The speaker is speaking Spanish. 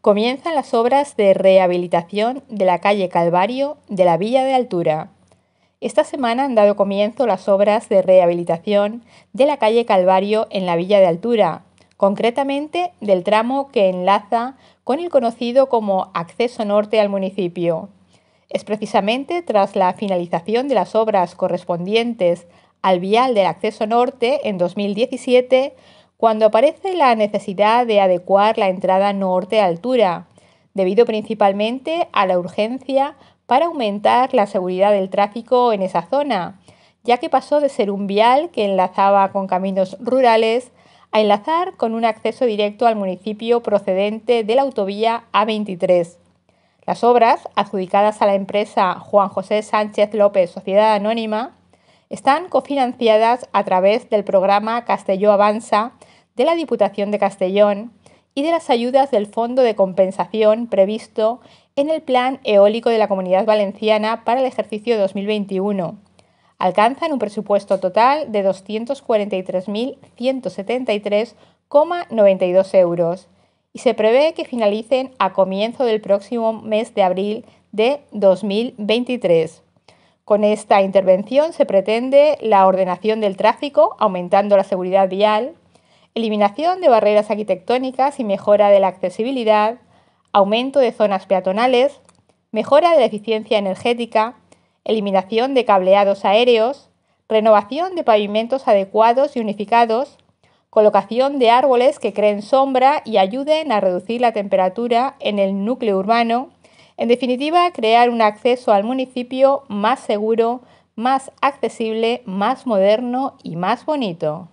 comienzan las obras de rehabilitación de la calle Calvario de la Villa de Altura. Esta semana han dado comienzo las obras de rehabilitación de la calle Calvario en la Villa de Altura, concretamente del tramo que enlaza con el conocido como acceso norte al municipio. Es precisamente tras la finalización de las obras correspondientes al vial del acceso norte en 2017 cuando aparece la necesidad de adecuar la entrada norte a altura, debido principalmente a la urgencia para aumentar la seguridad del tráfico en esa zona, ya que pasó de ser un vial que enlazaba con caminos rurales a enlazar con un acceso directo al municipio procedente de la autovía A23. Las obras, adjudicadas a la empresa Juan José Sánchez López Sociedad Anónima, están cofinanciadas a través del programa Castelló Avanza de la Diputación de Castellón y de las ayudas del Fondo de Compensación previsto en el Plan Eólico de la Comunidad Valenciana para el ejercicio 2021. Alcanzan un presupuesto total de 243.173,92 euros y se prevé que finalicen a comienzo del próximo mes de abril de 2023. Con esta intervención se pretende la ordenación del tráfico, aumentando la seguridad vial, eliminación de barreras arquitectónicas y mejora de la accesibilidad, aumento de zonas peatonales, mejora de la eficiencia energética, eliminación de cableados aéreos, renovación de pavimentos adecuados y unificados, colocación de árboles que creen sombra y ayuden a reducir la temperatura en el núcleo urbano, en definitiva, crear un acceso al municipio más seguro, más accesible, más moderno y más bonito.